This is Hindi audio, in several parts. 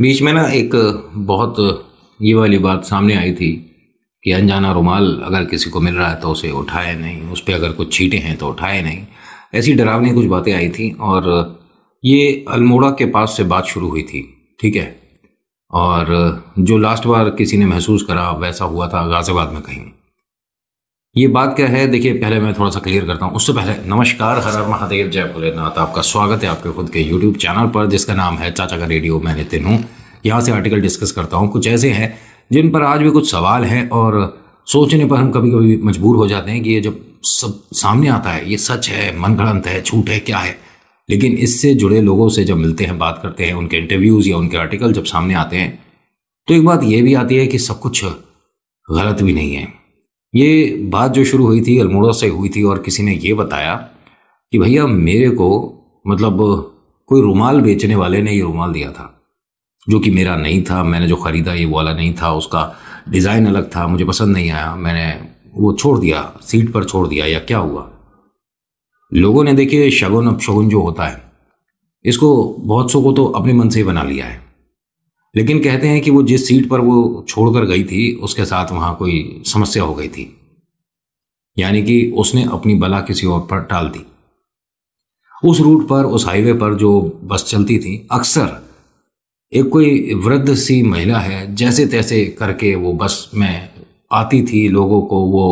बीच में ना एक बहुत ये वाली बात सामने आई थी कि अनजाना रुमाल अगर किसी को मिल रहा है तो उसे उठाए नहीं उस पर अगर कुछ छीटे हैं तो उठाए नहीं ऐसी डरावनी कुछ बातें आई थी और ये अल्मोड़ा के पास से बात शुरू हुई थी ठीक है और जो लास्ट बार किसी ने महसूस करा वैसा हुआ था गाज़ियाबाद में कहीं ये बात क्या है देखिए पहले मैं थोड़ा सा क्लियर करता हूँ उससे पहले नमस्कार हर हर महादेव जय भोलेनाथ आपका स्वागत है आपके खुद के यूट्यूब चैनल पर जिसका नाम है चाचा का रेडियो मैं नितिन हूँ यहाँ से आर्टिकल डिस्कस करता हूँ कुछ ऐसे हैं जिन पर आज भी कुछ सवाल हैं और सोचने पर हम कभी कभी मजबूर हो जाते हैं कि ये जब सब सामने आता है ये सच है मनगढ़ंत है झूठ है क्या है लेकिन इससे जुड़े लोगों से जब मिलते हैं बात करते हैं उनके इंटरव्यूज़ या उनके आर्टिकल जब सामने आते हैं तो एक बात ये भी आती है कि सब कुछ गलत भी नहीं है ये बात जो शुरू हुई थी अल्मोड़ा से हुई थी और किसी ने ये बताया कि भैया मेरे को मतलब कोई रुमाल बेचने वाले ने ये रुमाल दिया था जो कि मेरा नहीं था मैंने जो ख़रीदा ये वाला नहीं था उसका डिज़ाइन अलग था मुझे पसंद नहीं आया मैंने वो छोड़ दिया सीट पर छोड़ दिया या क्या हुआ लोगों ने देखिए शगुन अपशगुन जो होता है इसको बहुत सो को तो अपने मन से ही बना लिया है लेकिन कहते हैं कि वो जिस सीट पर वो छोड़कर गई थी उसके साथ वहाँ कोई समस्या हो गई थी यानी कि उसने अपनी बला किसी और पर टाल दी उस रूट पर उस हाईवे पर जो बस चलती थी अक्सर एक कोई वृद्ध सी महिला है जैसे तैसे करके वो बस में आती थी लोगों को वो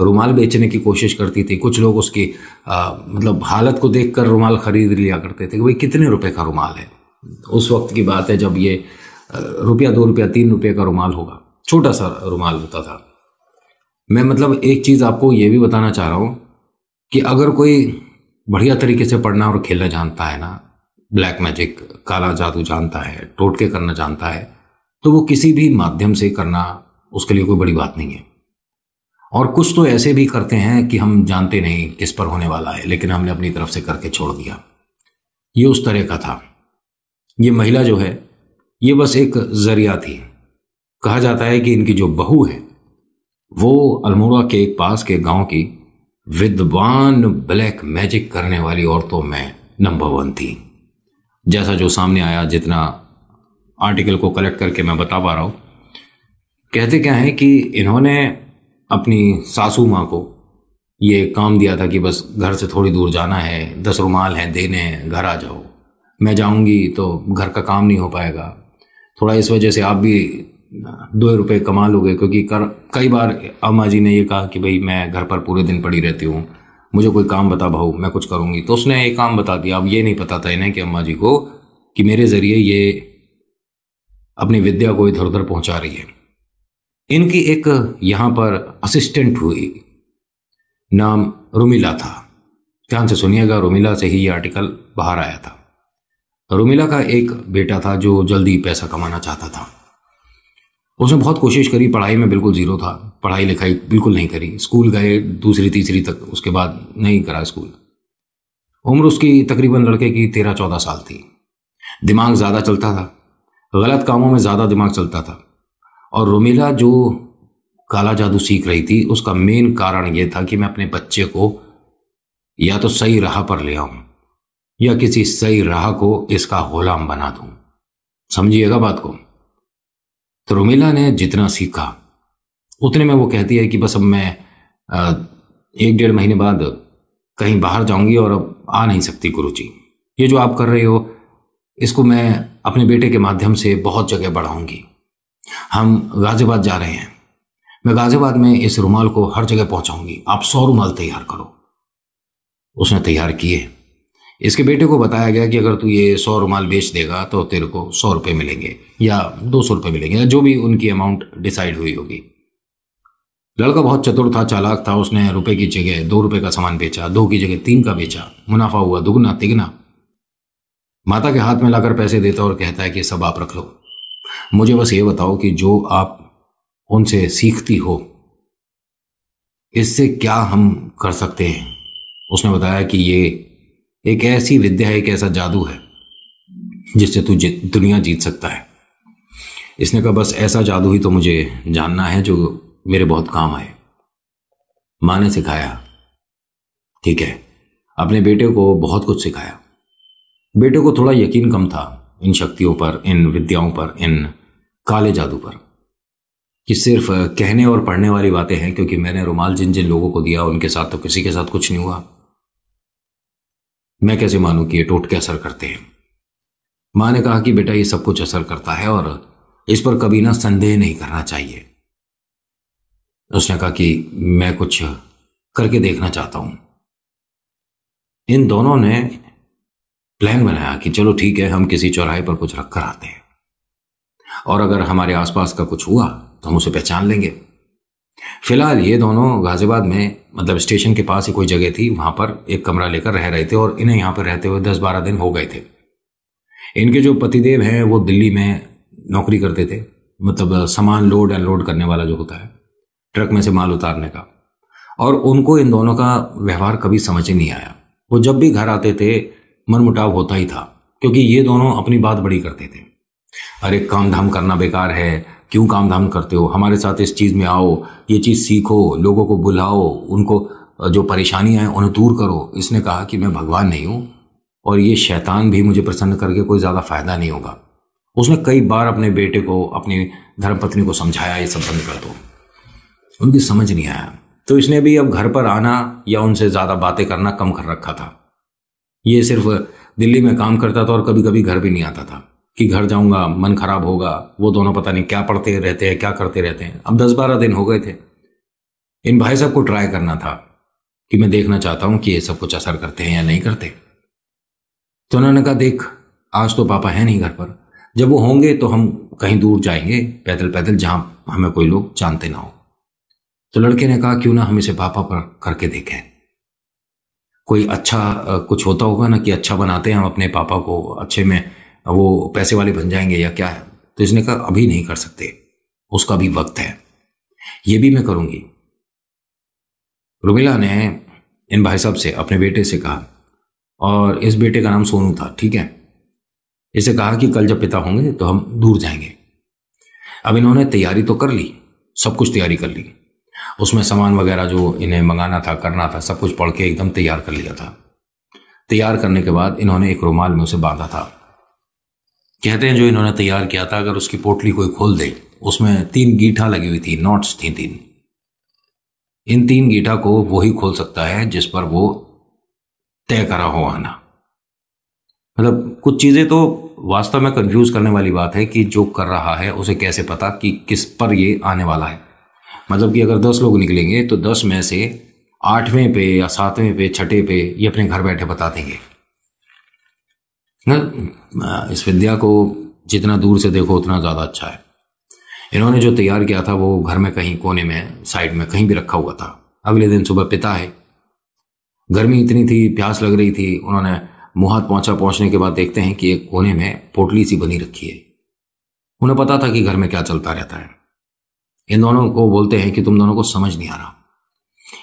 रुमाल बेचने की कोशिश करती थी कुछ लोग उसकी आ, मतलब हालत को देखकर रुमाल खरीद लिया करते थे कि भाई कितने रुपए का रुमाल है उस वक्त की बात है जब ये रुपया दो रुपया तीन रुपये का रुमाल होगा छोटा सा रुमाल होता था मैं मतलब एक चीज़ आपको ये भी बताना चाह रहा हूँ कि अगर कोई बढ़िया तरीके से पढ़ना और खेलना जानता है ना ब्लैक मैजिक काला जादू जानता है टोटके करना जानता है तो वो किसी भी माध्यम से करना उसके लिए कोई बड़ी बात नहीं है और कुछ तो ऐसे भी करते हैं कि हम जानते नहीं किस पर होने वाला है लेकिन हमने अपनी तरफ से करके छोड़ दिया ये उस तरह का था ये महिला जो है ये बस एक जरिया थी कहा जाता है कि इनकी जो बहू है वो अल्मोड़ा के एक पास के गांव की विद्वान ब्लैक मैजिक करने वाली औरतों में नंबर वन थी जैसा जो सामने आया जितना आर्टिकल को कलेक्ट करके मैं बता पा रहा हूँ कहते क्या हैं कि इन्होंने अपनी सासू माँ को ये काम दिया था कि बस घर से थोड़ी दूर जाना है दस रुमाल हैं देने हैं घर आ जाओ मैं जाऊंगी तो घर का काम नहीं हो पाएगा थोड़ा इस वजह से आप भी दो रुपये कमा लोगे क्योंकि कर कई बार अम्मा जी ने ये कहा कि भाई मैं घर पर पूरे दिन पड़ी रहती हूँ मुझे कोई काम बता भाऊ मैं कुछ करूँगी तो उसने ये काम बता दिया अब ये नहीं पता था इन्हें कि अम्मा जी को कि मेरे ज़रिए ये अपनी विद्या को इधर उधर पहुँचा रही है इनकी एक यहाँ पर असिस्टेंट हुई नाम रोमिला था ध्यान से सुनिएगा रोमिला से ही ये आर्टिकल बाहर आया था रोमिला का एक बेटा था जो जल्दी पैसा कमाना चाहता था उसने बहुत कोशिश करी पढ़ाई में बिल्कुल ज़ीरो था पढ़ाई लिखाई बिल्कुल नहीं करी स्कूल गए दूसरी तीसरी तक उसके बाद नहीं करा स्कूल उम्र उसकी तकरीबन लड़के की तेरह चौदह साल थी दिमाग ज़्यादा चलता था गलत कामों में ज़्यादा दिमाग चलता था और रोमिला जो काला जादू सीख रही थी उसका मेन कारण यह था कि मैं अपने बच्चे को या तो सही राह पर ले आऊँ या किसी सही राह को इसका गुलाम बना दूं समझिएगा बात को तो रोमिला ने जितना सीखा उतने में वो कहती है कि बस अब मैं एक डेढ़ महीने बाद कहीं बाहर जाऊंगी और अब आ नहीं सकती गुरु जी ये जो आप कर रहे हो इसको मैं अपने बेटे के माध्यम से बहुत जगह बढ़ाऊंगी हम गाजियाबाद जा रहे हैं मैं गाजियाबाद में इस रुमाल को हर जगह पहुंचाऊंगी आप सौ रुमाल तैयार करो उसने तैयार किए इसके बेटे को बताया गया कि अगर तू ये सौ रुमाल बेच देगा तो तेरे को सौ रुपये मिलेंगे या दो सौ रुपये मिलेंगे या जो भी उनकी अमाउंट डिसाइड हुई होगी लड़का बहुत चतुर था चालाक था उसने रुपए की जगह दो रुपए का सामान बेचा दो की जगह तीन का बेचा मुनाफा हुआ दुगना तिगना माता के हाथ में लाकर पैसे देता और कहता है कि सब आप रख लो मुझे बस ये बताओ कि जो आप उनसे सीखती हो इससे क्या हम कर सकते हैं उसने बताया कि ये एक ऐसी विद्या एक ऐसा जादू है जिससे तू दुनिया जीत सकता है इसने कहा बस ऐसा जादू ही तो मुझे जानना है जो मेरे बहुत काम आए माँ ने सिखाया ठीक है अपने बेटे को बहुत कुछ सिखाया बेटे को थोड़ा यकीन कम था इन शक्तियों पर इन विद्याओं पर इन काले जादू पर कि सिर्फ कहने और पढ़ने वाली बातें हैं क्योंकि मैंने रुमाल जिन जिन लोगों को दिया उनके साथ तो किसी के साथ कुछ नहीं हुआ मैं कैसे मानूं कि ये टोटके असर करते हैं मां ने कहा कि बेटा ये सब कुछ असर करता है और इस पर कभी ना संदेह नहीं करना चाहिए उसने कहा कि मैं कुछ करके देखना चाहता हूं इन दोनों ने प्लान बनाया कि चलो ठीक है हम किसी चौराहे पर कुछ रखकर आते हैं और अगर हमारे आसपास का कुछ हुआ तो हम उसे पहचान लेंगे फिलहाल ये दोनों गाजियाबाद में मतलब स्टेशन के पास ही कोई जगह थी वहाँ पर एक कमरा लेकर रह रहे थे और इन्हें यहाँ पर रहते हुए दस बारह दिन हो गए थे इनके जो पतिदेव हैं वो दिल्ली में नौकरी करते थे मतलब सामान लोड एंड लोड करने वाला जो होता है ट्रक में से माल उतारने का और उनको इन दोनों का व्यवहार कभी समझ नहीं आया वो जब भी घर आते थे मनमुटाव होता ही था क्योंकि ये दोनों अपनी बात बड़ी करते थे अरे काम धाम करना बेकार है क्यों काम धाम करते हो हमारे साथ इस चीज़ में आओ ये चीज़ सीखो लोगों को बुलाओ उनको जो परेशानियाँ हैं उन्हें दूर करो इसने कहा कि मैं भगवान नहीं हूँ और ये शैतान भी मुझे प्रसन्न करके कोई ज़्यादा फ़ायदा नहीं होगा उसने कई बार अपने बेटे को अपनी धर्मपत्नी को समझाया ये सब बंद कर दो उनकी समझ नहीं आया तो इसने भी अब घर पर आना या उनसे ज़्यादा बातें करना कम कर रखा था ये सिर्फ दिल्ली में काम करता था और कभी कभी घर भी नहीं आता था कि घर जाऊंगा मन खराब होगा वो दोनों पता नहीं क्या पढ़ते रहते हैं क्या करते रहते हैं अब दस बारह दिन हो गए थे इन भाई साहब को ट्राई करना था कि मैं देखना चाहता हूं कि ये सब कुछ असर करते हैं या नहीं करते तो उन्होंने कहा देख आज तो पापा है नहीं घर पर जब वो होंगे तो हम कहीं दूर जाएंगे पैदल पैदल जहां हमें कोई लोग जानते ना हो तो लड़के ने कहा क्यों ना हम इसे पापा पर करके देखें कोई अच्छा कुछ होता होगा ना कि अच्छा बनाते हैं हम अपने पापा को अच्छे में वो पैसे वाले बन जाएंगे या क्या है तो इसने कहा अभी नहीं कर सकते उसका भी वक्त है ये भी मैं करूंगी रुमिला ने इन भाई साहब से अपने बेटे से कहा और इस बेटे का नाम सोनू था ठीक है इसे कहा कि कल जब पिता होंगे तो हम दूर जाएंगे अब इन्होंने तैयारी तो कर ली सब कुछ तैयारी कर ली उसमें सामान वगैरह जो इन्हें मंगाना था करना था सब कुछ पढ़ के एकदम तैयार कर लिया था तैयार करने के बाद इन्होंने एक रुमाल में उसे बांधा था कहते हैं जो इन्होंने तैयार किया था अगर उसकी पोटली कोई खोल दे उसमें तीन गीठा लगी हुई थी नोट्स थी तीन इन तीन गीठा को वही खोल सकता है जिस पर वो तय करा हो आना मतलब कुछ चीज़ें तो वास्तव में कंफ्यूज करने वाली बात है कि जो कर रहा है उसे कैसे पता कि किस पर ये आने वाला है मतलब कि अगर दस लोग निकलेंगे तो दस में से आठवें पे या सातवें पे छठे पे ये अपने घर बैठे बता देंगे ना इस विद्या को जितना दूर से देखो उतना ज़्यादा अच्छा है इन्होंने जो तैयार किया था वो घर में कहीं कोने में साइड में कहीं भी रखा हुआ था अगले दिन सुबह पिता है गर्मी इतनी थी प्यास लग रही थी उन्होंने मुहात पहुंचा पहुंचने के बाद देखते हैं कि एक कोने में पोटली सी बनी रखी है उन्हें पता था कि घर में क्या चलता रहता है इन दोनों को बोलते हैं कि तुम दोनों को समझ नहीं आ रहा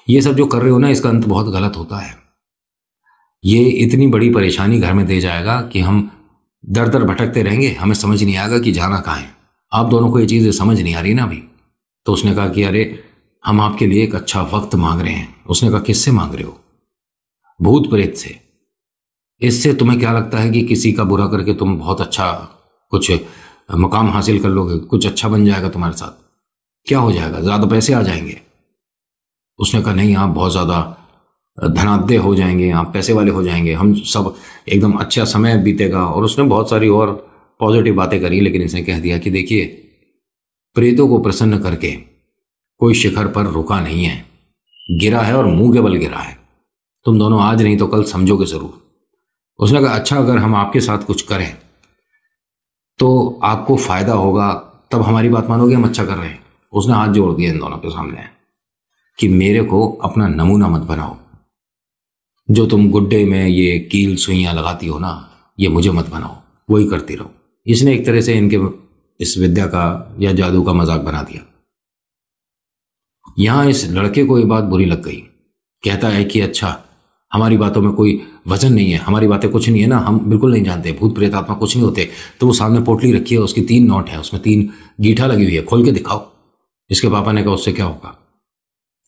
ये सब जो कर रहे हो ना इसका अंत बहुत गलत होता है ये इतनी बड़ी परेशानी घर में दे जाएगा कि हम दर दर भटकते रहेंगे हमें समझ नहीं आएगा कि जाना कहाँ है आप दोनों को ये चीज़ समझ नहीं आ रही ना अभी तो उसने कहा कि अरे हम आपके लिए एक अच्छा वक्त मांग रहे हैं उसने कहा किससे मांग रहे हो भूत प्रेत से इससे तुम्हें क्या लगता है कि किसी का बुरा करके तुम बहुत अच्छा कुछ मुकाम हासिल कर लोगे कुछ अच्छा बन जाएगा तुम्हारे साथ क्या हो जाएगा ज़्यादा पैसे आ जाएंगे उसने कहा नहीं आप बहुत ज़्यादा धनाध्य हो जाएंगे आप पैसे वाले हो जाएंगे हम सब एकदम अच्छा समय बीतेगा और उसने बहुत सारी और पॉजिटिव बातें करी लेकिन इसने कह दिया कि देखिए प्रेतों को प्रसन्न करके कोई शिखर पर रुका नहीं है गिरा है और मुंह के बल गिरा है तुम दोनों आज नहीं तो कल समझोगे ज़रूर उसने कहा अच्छा अगर हम आपके साथ कुछ करें तो आपको फ़ायदा होगा तब हमारी बात मानोगे हम अच्छा कर रहे हैं उसने हाथ जोड़ दिया इन दोनों के सामने कि मेरे को अपना नमूना मत बनाओ जो तुम गुड्डे में ये कील सुइयां लगाती हो ना ये मुझे मत बनाओ वही करती रहो इसने एक तरह से इनके इस विद्या का या जादू का मजाक बना दिया यहां इस लड़के को ये बात बुरी लग गई कहता है कि अच्छा हमारी बातों में कोई वजन नहीं है हमारी बातें कुछ नहीं है ना हम बिल्कुल नहीं जानते भूत प्रेत आत्मा कुछ नहीं होते तो वो सामने पोटली रखी है उसकी तीन नोट है उसमें तीन गीठा लगी हुई है खोल के दिखाओ इसके पापा ने कहा उससे क्या होगा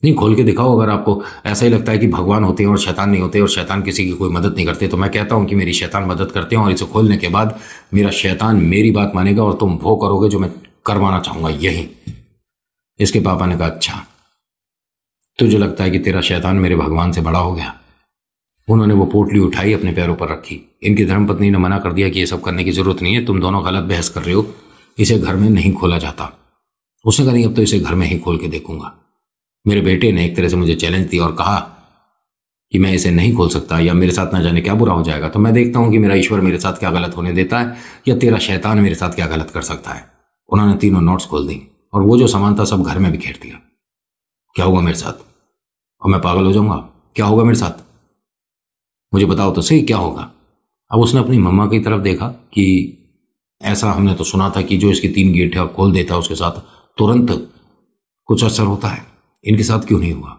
नहीं खोल के दिखाओ अगर आपको ऐसा ही लगता है कि भगवान होते हैं और शैतान नहीं होते और शैतान किसी की कोई मदद नहीं करते तो मैं कहता हूँ कि मेरी शैतान मदद करते हैं और इसे खोलने के बाद मेरा शैतान मेरी बात मानेगा और तुम वो करोगे जो मैं करवाना चाहूँगा यही इसके पापा ने कहा अच्छा तुझे लगता है कि तेरा शैतान मेरे भगवान से बड़ा हो गया उन्होंने वो पोटली उठाई अपने पैरों पर रखी इनकी धर्मपत्नी ने मना कर दिया कि ये सब करने की जरूरत नहीं है तुम दोनों गलत बहस कर रहे हो इसे घर में नहीं खोला जाता उसने कहा नहीं अब तो इसे घर में ही खोल के देखूंगा मेरे बेटे ने एक तरह से मुझे चैलेंज दिया और कहा कि मैं इसे नहीं खोल सकता या मेरे साथ ना जाने क्या बुरा हो जाएगा तो मैं देखता हूँ कि मेरा ईश्वर मेरे साथ क्या गलत होने देता है या तेरा शैतान मेरे साथ क्या गलत कर सकता है उन्होंने तीनों नोट्स खोल दी और वो जो सामान था सब घर में बिखेर दिया क्या होगा मेरे साथ और मैं पागल हो जाऊंगा क्या होगा मेरे साथ मुझे बताओ तो सही क्या होगा अब उसने अपनी मम्मा की तरफ देखा कि ऐसा हमने तो सुना था कि जो इसके तीन गेट है और खोल देता है उसके साथ तुरंत कुछ असर होता है इनके साथ क्यों नहीं हुआ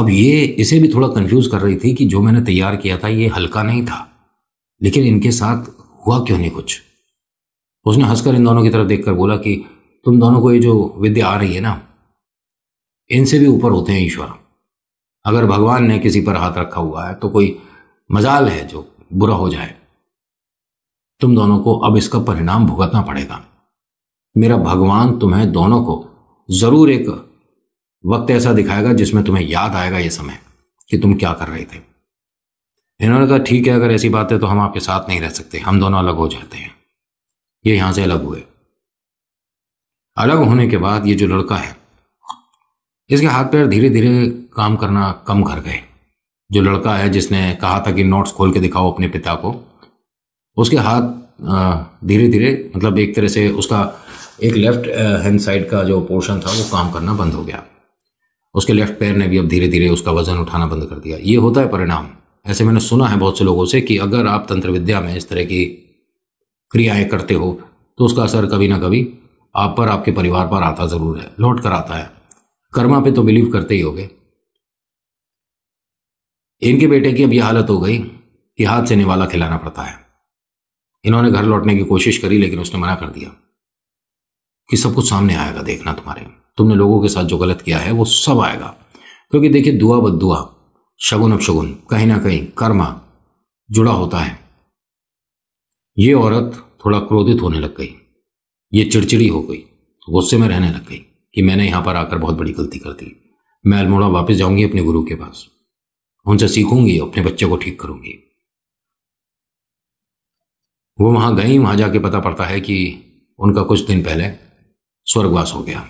अब ये इसे भी थोड़ा कंफ्यूज कर रही थी कि जो मैंने तैयार किया था ये हल्का नहीं था लेकिन इनके साथ हुआ क्यों नहीं कुछ उसने हंसकर इन दोनों की तरफ देखकर बोला कि तुम दोनों को ये जो विद्या आ रही है ना इनसे भी ऊपर होते हैं ईश्वर अगर भगवान ने किसी पर हाथ रखा हुआ है तो कोई मजाल है जो बुरा हो जाए तुम दोनों को अब इसका परिणाम भुगतना पड़ेगा मेरा भगवान तुम्हें दोनों को जरूर एक वक्त ऐसा दिखाएगा जिसमें तुम्हें याद आएगा ये समय कि तुम क्या कर रहे थे इन्होंने कहा ठीक है अगर ऐसी बात है तो हम आपके साथ नहीं रह सकते हम दोनों अलग हो जाते हैं ये यहां से अलग हुए अलग होने के बाद ये जो लड़का है इसके हाथ पैर धीरे धीरे काम करना कम कर गए जो लड़का है जिसने कहा था कि नोट्स खोल के दिखाओ अपने पिता को उसके हाथ धीरे धीरे मतलब एक तरह से उसका एक लेफ्ट हैंड साइड का जो पोर्शन था वो काम करना बंद हो गया उसके लेफ्ट पैर ने भी अब धीरे धीरे उसका वजन उठाना बंद कर दिया ये होता है परिणाम ऐसे मैंने सुना है बहुत से लोगों से कि अगर आप तंत्र विद्या में इस तरह की क्रियाएं करते हो तो उसका असर कभी ना कभी आप पर आपके परिवार पर आता ज़रूर है लौट कर आता है कर्मा पे तो बिलीव करते ही गए इनके बेटे की अब यह हालत हो गई कि हाथ से निवाला खिलाना पड़ता है इन्होंने घर लौटने की कोशिश करी लेकिन उसने मना कर दिया कि सब कुछ सामने आएगा देखना तुम्हारे तुमने लोगों के साथ जो गलत किया है वो सब आएगा क्योंकि देखिए दुआ बदुआ शगुन अब शगुन कहीं ना कहीं कर्मा जुड़ा होता है ये औरत थोड़ा क्रोधित होने लग गई ये चिड़चिड़ी हो गई तो गुस्से में रहने लग गई कि मैंने यहाँ पर आकर बहुत बड़ी गलती कर दी मैं अल्मोड़ा वापस जाऊंगी अपने गुरु के पास उनसे सीखूंगी अपने बच्चे को ठीक करूंगी वो वहां गई वहां जाके पता पड़ता है कि उनका कुछ दिन पहले स्वर्गवास हो गया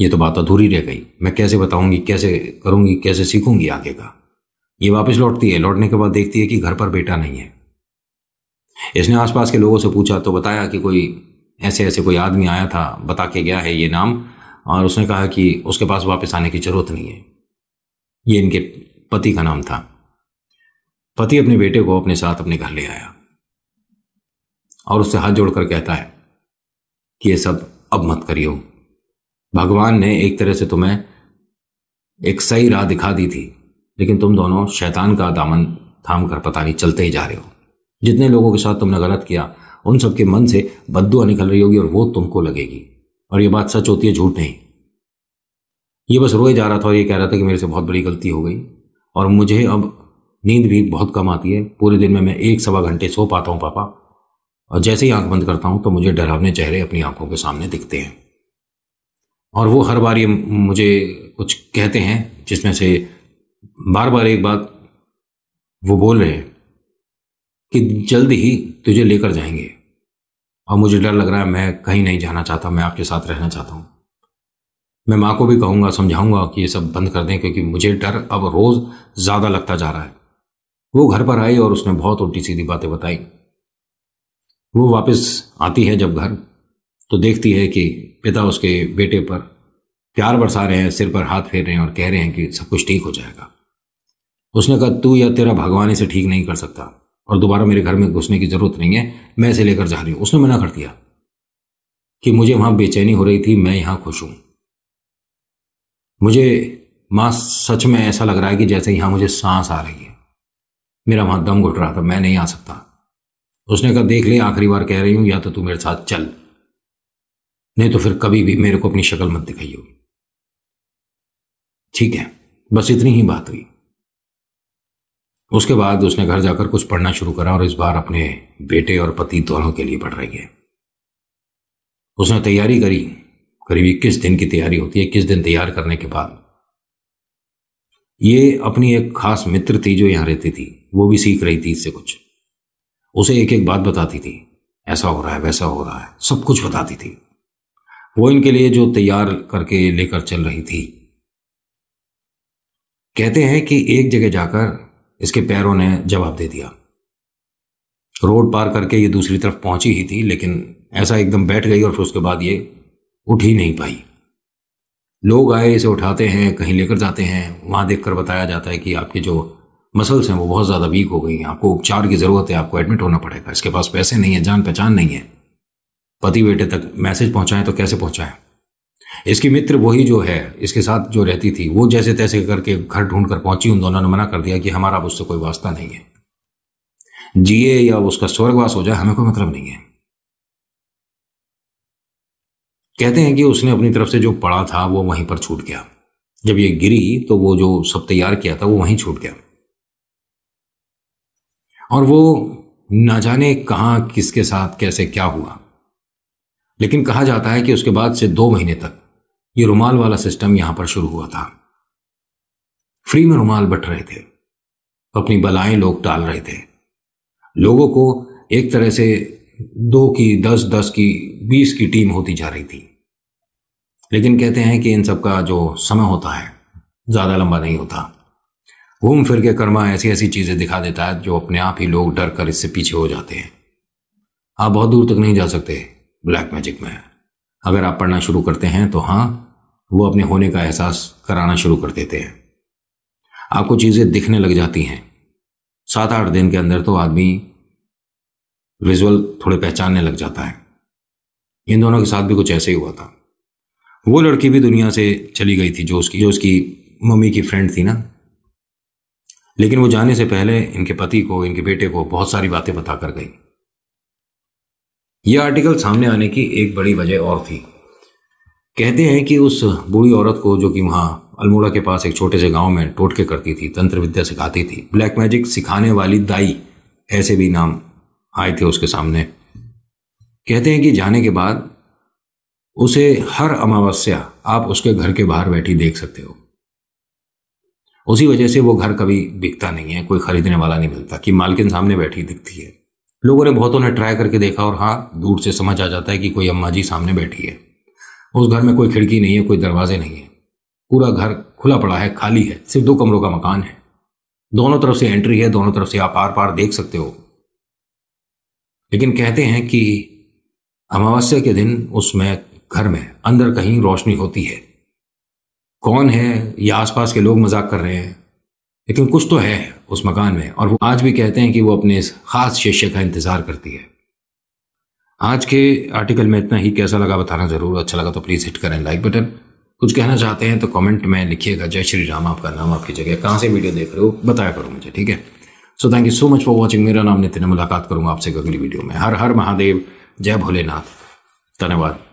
ये तो बात अधूरी रह गई मैं कैसे बताऊंगी कैसे करूंगी कैसे सीखूंगी आगे का ये वापस लौटती है लौटने के बाद देखती है कि घर पर बेटा नहीं है इसने आसपास के लोगों से पूछा तो बताया कि कोई ऐसे ऐसे कोई आदमी आया था बता के गया है ये नाम और उसने कहा कि उसके पास वापस आने की ज़रूरत नहीं है ये इनके पति का नाम था पति अपने बेटे को अपने साथ अपने घर ले आया और उससे हाथ जोड़कर कहता है कि ये सब अब मत करियो भगवान ने एक तरह से तुम्हें एक सही राह दिखा दी थी लेकिन तुम दोनों शैतान का दामन थाम कर पता नहीं चलते ही जा रहे हो जितने लोगों के साथ तुमने गलत किया उन सबके मन से बद्दू निकल रही होगी और वो तुमको लगेगी और ये बात सच होती है झूठ नहीं ये बस रोए जा रहा था और ये कह रहा था कि मेरे से बहुत बड़ी गलती हो गई और मुझे अब नींद भी बहुत कम आती है पूरे दिन में मैं एक सवा घंटे सो पाता हूँ पापा और जैसे ही आंख बंद करता हूँ तो मुझे डरावने चेहरे अपनी आंखों के सामने दिखते हैं और वो हर बार ये मुझे कुछ कहते हैं जिसमें से बार बार एक बात वो बोल रहे हैं कि जल्द ही तुझे लेकर जाएंगे और मुझे डर लग रहा है मैं कहीं नहीं जाना चाहता मैं आपके साथ रहना चाहता हूँ मैं माँ को भी कहूँगा समझाऊँगा कि ये सब बंद कर दें क्योंकि मुझे डर अब रोज़ ज़्यादा लगता जा रहा है वो घर पर आई और उसने बहुत उल्टी सीधी बातें बताई वो वापस आती है जब घर तो देखती है कि पिता उसके बेटे पर प्यार बरसा रहे हैं सिर पर हाथ फेर रहे हैं और कह रहे हैं कि सब कुछ ठीक हो जाएगा उसने कहा तू या तेरा भगवान इसे ठीक नहीं कर सकता और दोबारा मेरे घर में घुसने की जरूरत नहीं है मैं इसे लेकर जा रही हूँ उसने मना कर दिया कि मुझे वहां बेचैनी हो रही थी मैं यहाँ खुश हूँ मुझे माँ सच में ऐसा लग रहा है कि जैसे यहाँ मुझे सांस आ रही है मेरा वहां दम घुट रहा था मैं नहीं आ सकता उसने कहा देख ले आखिरी बार कह रही हूँ या तो तू मेरे साथ चल नहीं तो फिर कभी भी मेरे को अपनी शक्ल मत दिखाई होगी ठीक है बस इतनी ही बात हुई उसके बाद उसने घर जाकर कुछ पढ़ना शुरू करा और इस बार अपने बेटे और पति दोनों के लिए पढ़ रही है उसने तैयारी करी करीब इक्कीस दिन की तैयारी होती है इक्कीस दिन तैयार करने के बाद ये अपनी एक खास मित्र थी जो यहां रहती थी वो भी सीख रही थी इससे कुछ उसे एक एक बात बताती थी ऐसा हो रहा है वैसा हो रहा है सब कुछ बताती थी वो इनके लिए जो तैयार करके लेकर चल रही थी कहते हैं कि एक जगह जाकर इसके पैरों ने जवाब दे दिया रोड पार करके ये दूसरी तरफ पहुंची ही थी लेकिन ऐसा एकदम बैठ गई और फिर उसके बाद ये उठ ही नहीं पाई लोग आए इसे उठाते हैं कहीं लेकर जाते हैं वहां देखकर बताया जाता है कि आपके जो मसल्स हैं वो बहुत ज़्यादा वीक हो गई हैं आपको उपचार की ज़रूरत है आपको एडमिट होना पड़ेगा इसके पास पैसे नहीं है जान पहचान नहीं है पति बेटे तक मैसेज पहुंचाएं तो कैसे पहुंचाएं इसकी मित्र वही जो है इसके साथ जो रहती थी वो जैसे तैसे करके घर ढूंढ कर पहुंची उन दोनों ने मना कर दिया कि हमारा उससे कोई वास्ता नहीं है जिए या उसका स्वर्गवास हो जाए हमें कोई मतलब नहीं है कहते हैं कि उसने अपनी तरफ से जो पढ़ा था वो वहीं पर छूट गया जब ये गिरी तो वो जो सब तैयार किया था वो वहीं छूट गया और वो ना जाने कहाँ किसके साथ कैसे क्या हुआ लेकिन कहा जाता है कि उसके बाद से दो महीने तक ये रुमाल वाला सिस्टम यहां पर शुरू हुआ था फ्री में रुमाल बट रहे थे अपनी बलाएं लोग टाल रहे थे लोगों को एक तरह से दो की दस दस की बीस की टीम होती जा रही थी लेकिन कहते हैं कि इन सब का जो समय होता है ज़्यादा लंबा नहीं होता घूम फिर के कर्मा ऐसी ऐसी चीज़ें दिखा देता है जो अपने आप ही लोग डर कर इससे पीछे हो जाते हैं आप बहुत दूर तक नहीं जा सकते ब्लैक मैजिक में है अगर आप पढ़ना शुरू करते हैं तो हाँ वो अपने होने का एहसास कराना शुरू कर देते हैं आपको चीज़ें दिखने लग जाती हैं सात आठ दिन के अंदर तो आदमी विजुअल थोड़े पहचानने लग जाता है इन दोनों के साथ भी कुछ ऐसे ही हुआ था वो लड़की भी दुनिया से चली गई थी जो उसकी जो उसकी मम्मी की फ्रेंड थी ना लेकिन वो जाने से पहले इनके पति को इनके बेटे को बहुत सारी बातें बता कर गई यह आर्टिकल सामने आने की एक बड़ी वजह और थी कहते हैं कि उस बूढ़ी औरत को जो कि वहाँ अल्मोड़ा के पास एक छोटे से गांव में टोटके करती थी तंत्र विद्या सिखाती थी ब्लैक मैजिक सिखाने वाली दाई ऐसे भी नाम आए थे उसके सामने कहते हैं कि जाने के बाद उसे हर अमावस्या आप उसके घर के बाहर बैठी देख सकते हो उसी वजह से वो घर कभी बिकता नहीं है कोई खरीदने वाला नहीं मिलता कि मालकिन सामने बैठी दिखती है लोगों ने बहुतों ने ट्राई करके देखा और हाँ दूर से समझ आ जाता है कि कोई अम्मा जी सामने बैठी है उस घर में कोई खिड़की नहीं है कोई दरवाजे नहीं है पूरा घर खुला पड़ा है खाली है सिर्फ दो कमरों का मकान है दोनों तरफ से एंट्री है दोनों तरफ से आप आर पार देख सकते हो लेकिन कहते हैं कि अमावस्या के दिन उसमें घर में अंदर कहीं रोशनी होती है कौन है या आसपास के लोग मजाक कर रहे हैं लेकिन कुछ तो है उस मकान में और वो आज भी कहते हैं कि वो अपने इस खास शिष्य का इंतज़ार करती है आज के आर्टिकल में इतना ही कैसा लगा बताना ज़रूर अच्छा लगा तो प्लीज़ हिट करें लाइक बटन कुछ कहना चाहते हैं तो कमेंट में लिखिएगा जय श्री राम आपका नाम आपकी जगह कहाँ से वीडियो देख रहे हो बताया करो मुझे ठीक है so thank you so much for watching मेरा नाम नितिन मुलाकात करूँगा आपसे अगली वीडियो में हर हर महादेव जय भोलेनाथ धन्यवाद